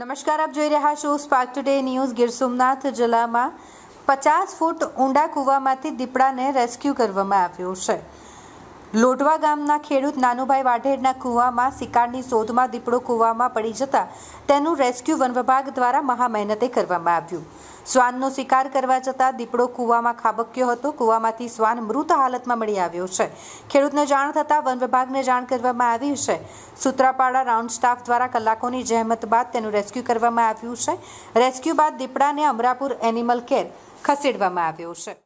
નમસ્કાર આપ જોઈ રહ્યા છો spark today news Gir Somnath જિલ્લામાં પચાસ ફૂટ ઊંડા કૂવામાંથી દીપડાને રેસ્ક્યુ કરવામાં આવ્યો છે લોઢવા ગામના ખેડૂત નાનુભાઈ વાઢેરના કૂવામાં શિકારની શોધમાં દીપડો કૂવામાં પડી જતાં તેનું રેસ્ક્યુ વન વિભાગ દ્વારા મહામહેનતે કરવામાં આવ્યું શ્વાનનો શિકાર કરવા જતાં દીપડો કૂવામાં ખાબક્યો હતો કૂવામાંથી શ્વાન મૃત હાલતમાં મળી આવ્યો છે ખેડૂતને જાણ થતાં વન વિભાગને જાણ કરવામાં આવી છે સૂત્રાપાડા રાઉન્ડ સ્ટાફ દ્વારા કલાકોની જહેમત બાદ તેનું રેસ્ક્યુ કરવામાં આવ્યું છે રેસ્ક્યુ બાદ દીપડાને અમરાપુર એનિમલ કેર ખસેડવામાં આવ્યો છે